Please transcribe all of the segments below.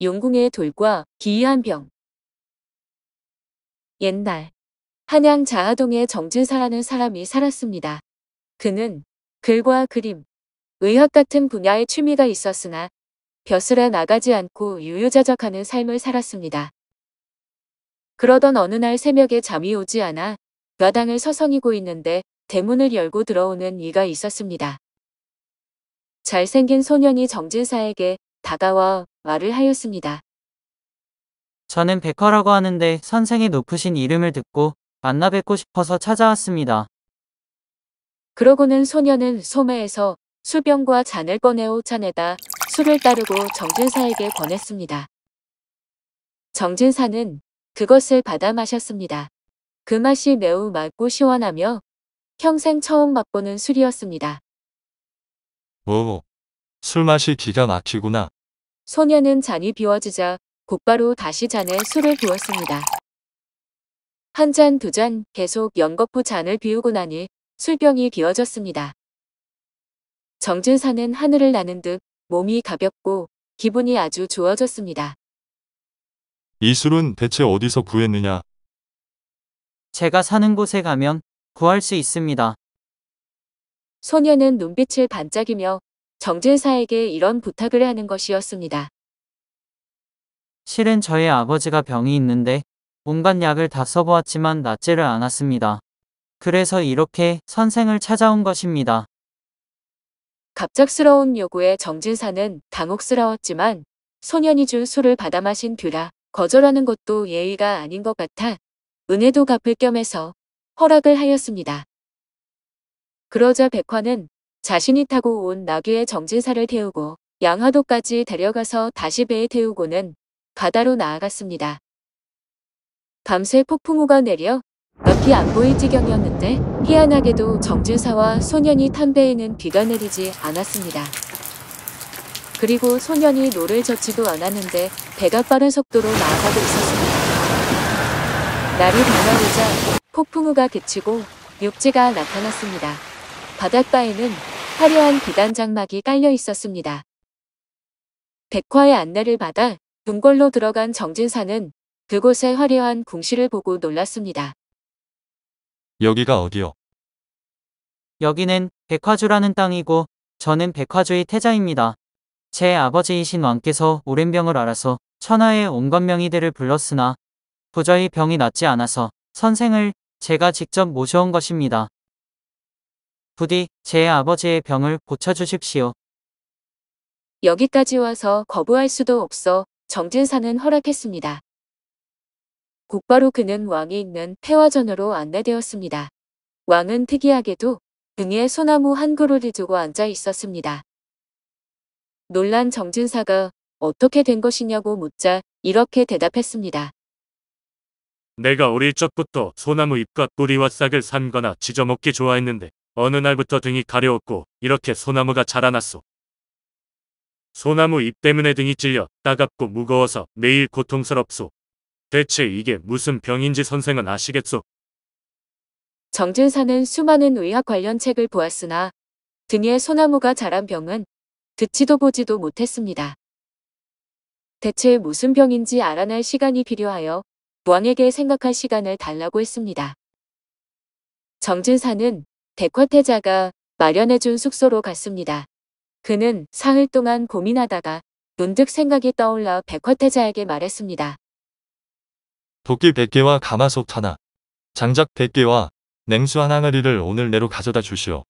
용궁의 돌과 기이한 병. 옛날 한양 자하동에 정진사라는 사람이 살았습니다. 그는 글과 그림, 의학 같은 분야의 취미가 있었으나 벼슬에 나가지 않고 유유자적하는 삶을 살았습니다. 그러던 어느 날 새벽에 잠이 오지 않아 마당을 서성이고 있는데 대문을 열고 들어오는 이가 있었습니다. 잘생긴 소년이 정진사에게 다가와 말을 하였습니다. 저는 백화라고 하는데 선생의 높으신 이름을 듣고 만나 뵙고 싶어서 찾아왔습니다. 그러고는 소녀는 소매에서 수병과 잔을 꺼내오 차내다 술을 따르고 정진사에게 권했습니다. 정진사는 그것을 받아 마셨습니다. 그 맛이 매우 맑고 시원하며 평생 처음 맛보는 술이었습니다. 오, 뭐? 술맛이 기가 막히구나. 소녀는 잔이 비워지자 곧바로 다시 잔에 술을 비웠습니다. 한 잔, 두 잔 계속 연거푸 잔을 비우고 나니 술병이 비워졌습니다. 정준사는 하늘을 나는 듯 몸이 가볍고 기분이 아주 좋아졌습니다. 이 술은 대체 어디서 구했느냐? 제가 사는 곳에 가면 구할 수 있습니다. 소녀는 눈빛을 반짝이며 정제사에게 이런 부탁을 하는 것이었습니다. 실은 저의 아버지가 병이 있는데 온갖 약을 다 써보았지만 낫지를 않았습니다. 그래서 이렇게 선생을 찾아온 것입니다. 갑작스러운 요구에 정진사는 당혹스러웠지만 소년이 준 술을 받아 마신 뒤라 거절하는 것도 예의가 아닌 것 같아 은혜도 갚을 겸해서 허락을 하였습니다. 그러자 백화는 자신이 타고 온 나귀의 정진사를 태우고 양화도까지 데려가서 다시 배에 태우고는 바다로 나아갔습니다. 밤새 폭풍우가 내려 옆이 안 보일 지경이었는데 희한하게도 정진사와 소년이 탄 배에는 비가 내리지 않았습니다. 그리고 소년이 노를 젓지도 않았는데 배가 빠른 속도로 나아가고 있었습니다. 날이 밝아오자 폭풍우가 그치고 육지가 나타났습니다. 바닷가에는 화려한 비단 장막이 깔려 있었습니다. 백화의 안내를 받아 궁궐로 들어간 정진사는 그곳의 화려한 궁실을 보고 놀랐습니다. 여기가 어디요? 여기는 백화주라는 땅이고 저는 백화주의 태자입니다. 제 아버지이신 왕께서 오랜 병을 알아서 천하의 온갖 명의들을 불렀으나 부저히 병이 낫지 않아서 선생을 제가 직접 모셔온 것입니다. 부디 제 아버지의 병을 고쳐주십시오. 여기까지 와서 거부할 수도 없어 정진사는 허락했습니다. 곧바로 그는 왕이 있는 폐화전으로 안내되었습니다. 왕은 특이하게도 등에 소나무 한 그루를 두고 앉아 있었습니다. 놀란 정진사가 어떻게 된 것이냐고 묻자 이렇게 대답했습니다. 내가 어릴 적부터 소나무 잎과 뿌리와 싹을 산거나 지져먹기 좋아했는데 어느 날부터 등이 가려웠고 이렇게 소나무가 자라났소. 소나무 잎 때문에 등이 찔려 따갑고 무거워서 매일 고통스럽소. 대체 이게 무슨 병인지 선생은 아시겠소? 정준사는 수많은 의학 관련 책을 보았으나 등에 소나무가 자란 병은 듣지도 보지도 못했습니다. 대체 무슨 병인지 알아낼 시간이 필요하여 왕에게 생각할 시간을 달라고 했습니다. 정준사는 대화태자가 마련해준 숙소로 갔습니다. 그는 사흘 동안 고민하다가 문득 생각이 떠올라 백화태자에게 말했습니다. 도끼 100개와 가마솥 하나, 장작 100개와 냉수 한 항아리를 오늘 내로 가져다 주시오.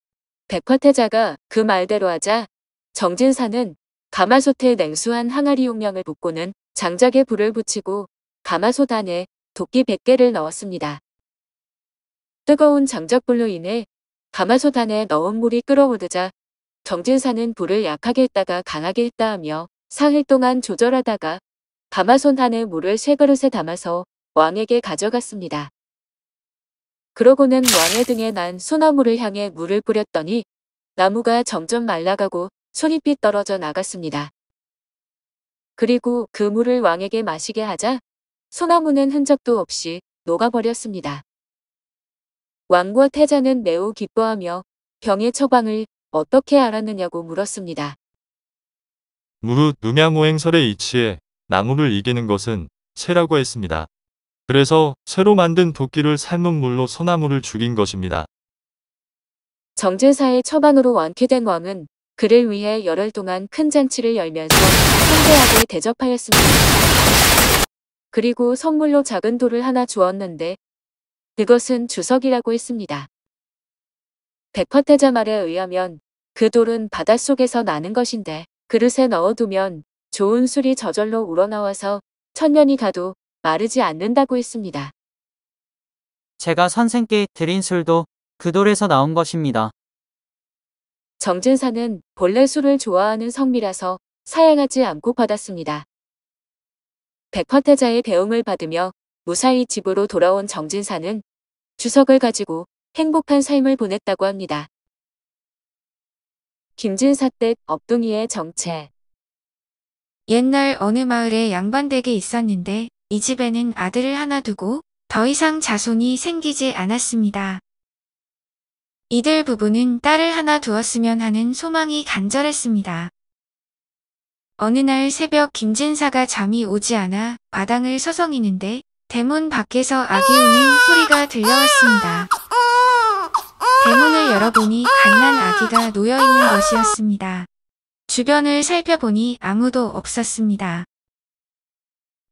백화태자가 그 말대로 하자 정진사는 가마솥에 냉수 한 항아리 용량을 붓고는 장작에 불을 붙이고 가마솥 안에 도끼 100개를 넣었습니다. 뜨거운 장작불로 인해 가마솥 안에 넣은 물이 끓어오르자 정진사는 불을 약하게 했다가 강하게 했다 하며 사흘 동안 조절하다가 가마솥 안에 물을 세 그릇에 담아서 왕에게 가져갔습니다. 그러고는 왕의 등에 난 소나무를 향해 물을 뿌렸더니 나무가 점점 말라가고 손잎이 떨어져 나갔습니다. 그리고 그 물을 왕에게 마시게 하자 소나무는 흔적도 없이 녹아버렸습니다. 왕과 태자는 매우 기뻐하며 병의 처방을 어떻게 알았느냐고 물었습니다. 무후 음양오행설의 이치에 나무를 이기는 것은 새라고 했습니다. 그래서 새로 만든 도끼를 삶은 물로 소나무를 죽인 것입니다. 정제사의 처방으로 완쾌된 왕은 그를 위해 열흘 동안 큰 잔치를 열면서 상대하게 대접하였습니다. 그리고 선물로 작은 돌을 하나 주었는데 그것은 주석이라고 했습니다. 백퍼테자 말에 의하면 그 돌은 바닷속에서 나는 것인데 그릇에 넣어두면 좋은 술이 저절로 우러나와서 천년이 가도 마르지 않는다고 했습니다. 제가 선생께 드린 술도 그 돌에서 나온 것입니다. 정진사는 본래 술을 좋아하는 성미라서 사양하지 않고 받았습니다. 백퍼테자의배움을 받으며 무사히 집으로 돌아온 정진사는 주석을 가지고 행복한 삶을 보냈다고 합니다. 김진사 댁 업둥이의 정체 옛날 어느 마을에 양반댁이 있었는데 이 집에는 아들을 하나 두고 더 이상 자손이 생기지 않았습니다. 이들 부부는 딸을 하나 두었으면 하는 소망이 간절했습니다. 어느 날 새벽 김진사가 잠이 오지 않아 마당을 서성이는데 대문 밖에서 아기 우는 소리가 들려왔습니다. 대문을 열어보니 갓난 아기가 놓여있는 것이었습니다. 주변을 살펴보니 아무도 없었습니다.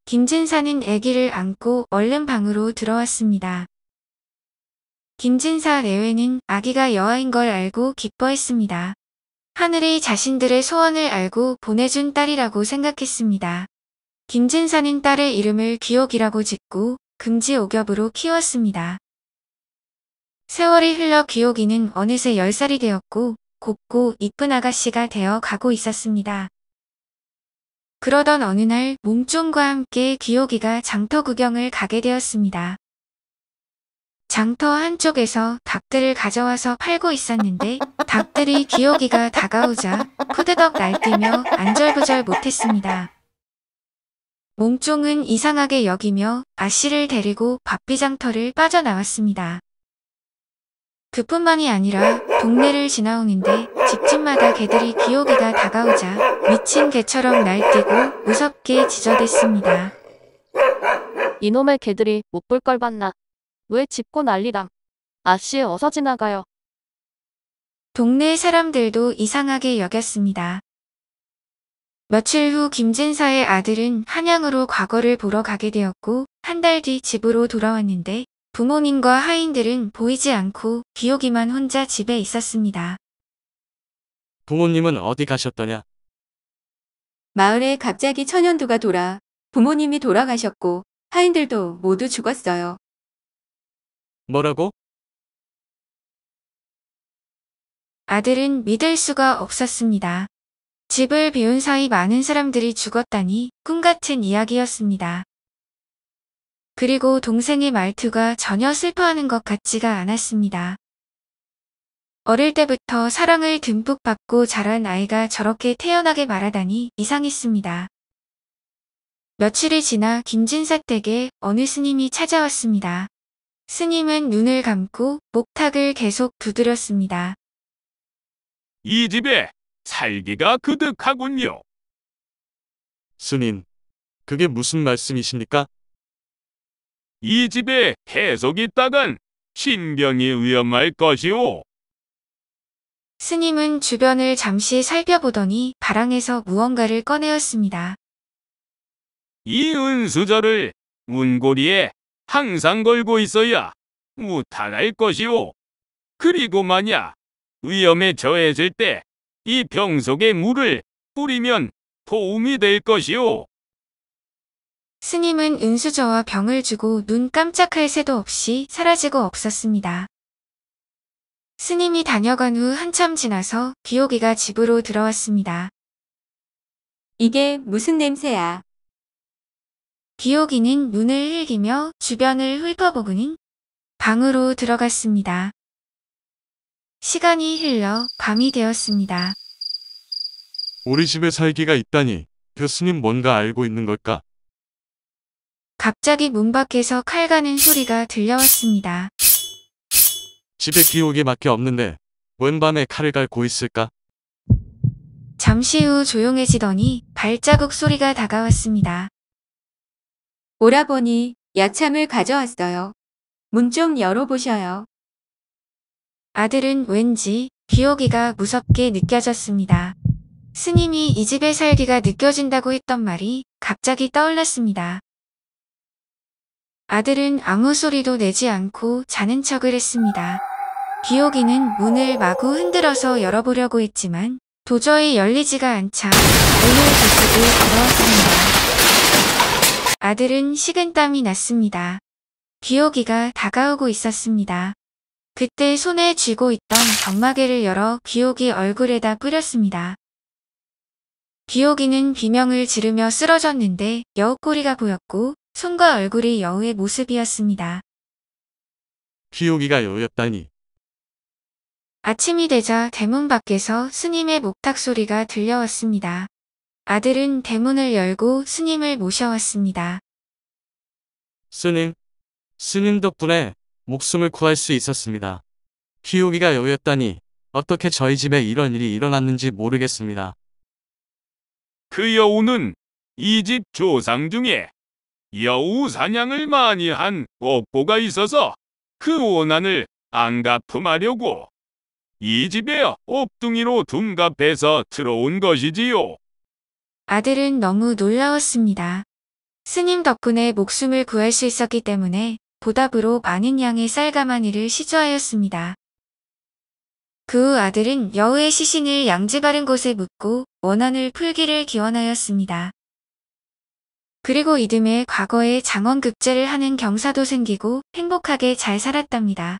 김진사는 아기를 안고 얼른 방으로 들어왔습니다. 김진사 내외는 아기가 여아인 걸 알고 기뻐했습니다. 하늘이 자신들의 소원을 알고 보내준 딸이라고 생각했습니다. 김진사는 딸의 이름을 기옥이라고 짓고 금지 옥엽으로 키웠습니다. 세월이 흘러 기옥이는 어느새 10살이 되었고 곱고 이쁜 아가씨가 되어 가고 있었습니다. 그러던 어느 날 몸종과 함께 기옥이가 장터 구경을 가게 되었습니다. 장터 한쪽에서 닭들을 가져와서 팔고 있었는데 닭들이 기옥이가 다가오자 푸드덕 날뛰며 안절부절 못했습니다. 몽종은 이상하게 여기며 아씨를 데리고 바삐장터를 빠져나왔습니다. 그뿐만이 아니라 동네를 지나오는데 집집마다 개들이 기옥기가 다가오자 미친 개처럼 날뛰고 무섭게 지저댔습니다. 이놈의 개들이 못 볼 걸 봤나. 왜 짚고 난리람. 아씨 어서 지나가요. 동네 사람들도 이상하게 여겼습니다. 며칠 후 김진사의 아들은 한양으로 과거를 보러 가게 되었고 한 달 뒤 집으로 돌아왔는데 부모님과 하인들은 보이지 않고 기옥이만 혼자 집에 있었습니다. 부모님은 어디 가셨더냐? 마을에 갑자기 천연두가 돌아 부모님이 돌아가셨고 하인들도 모두 죽었어요. 뭐라고? 아들은 믿을 수가 없었습니다. 집을 비운 사이 많은 사람들이 죽었다니 꿈같은 이야기였습니다. 그리고 동생의 말투가 전혀 슬퍼하는 것 같지가 않았습니다. 어릴 때부터 사랑을 듬뿍 받고 자란 아이가 저렇게 태연하게 말하다니 이상했습니다. 며칠이 지나 김진사 댁에 어느 스님이 찾아왔습니다. 스님은 눈을 감고 목탁을 계속 두드렸습니다. 이 집에 살기가 그득하군요. 스님, 그게 무슨 말씀이십니까? 이 집에 계속 있다간 신병이 위험할 것이오. 스님은 주변을 잠시 살펴보더니 바랑에서 무언가를 꺼내었습니다. 이 은수저를 문고리에 항상 걸고 있어야 무탈할 것이오. 그리고 만약 위험에 처해질 때 이병 속에 물을 뿌리면 도움이 될 것이오. 스님은 은수저와 병을 주고 눈 깜짝할 새도 없이 사라지고 없었습니다. 스님이 다녀간 후 한참 지나서 귀요기가 집으로 들어왔습니다. 이게 무슨 냄새야? 귀요기는 눈을 흘기며 주변을 훑어보고는 방으로 들어갔습니다. 시간이 흘러 밤이 되었습니다. 우리 집에 살기가 있다니 교수님 뭔가 알고 있는 걸까? 갑자기 문 밖에서 칼 가는 소리가 들려왔습니다. 집에 기옥이밖에 없는데 웬 밤에 칼을 갈고 있을까? 잠시 후 조용해지더니 발자국 소리가 다가왔습니다. 오라버니, 야참을 가져왔어요. 문 좀 열어보셔요. 아들은 왠지 기옥기가 무섭게 느껴졌습니다. 스님이 이 집에 살기가 느껴진다고 했던 말이 갑자기 떠올랐습니다. 아들은 아무 소리도 내지 않고 자는 척을 했습니다. 기옥기는 문을 마구 흔들어서 열어보려고 했지만 도저히 열리지가 않자 문을 부시고 들어왔습니다. 아들은 식은땀이 났습니다. 기옥기가 다가오고 있었습니다. 그때 손에 쥐고 있던 점마개를 열어 귀옥이 얼굴에다 뿌렸습니다. 귀옥이는 비명을 지르며 쓰러졌는데 여우 꼬리가 보였고 손과 얼굴이 여우의 모습이었습니다. 귀옥이가 여우였다니. 아침이 되자 대문 밖에서 스님의 목탁 소리가 들려왔습니다. 아들은 대문을 열고 스님을 모셔왔습니다. 스님, 스님 덕분에 목숨을 구할 수 있었습니다. 키우기가 여우였다니 어떻게 저희 집에 이런 일이 일어났는지 모르겠습니다. 그 여우는 이 집 조상 중에 여우 사냥을 많이 한 업보가 있어서 그 원한을 안 갚음하려고 이 집에 업둥이로 둔갑해서 들어온 것이지요. 아들은 너무 놀라웠습니다. 스님 덕분에 목숨을 구할 수 있었기 때문에 보답으로 많은 양의 쌀가마니를 시주하였습니다. 그 후 아들은 여우의 시신을 양지 바른 곳에 묻고 원한을 풀기를 기원하였습니다. 그리고 이듬해 과거에 장원급제를 하는 경사도 생기고 행복하게 잘 살았답니다.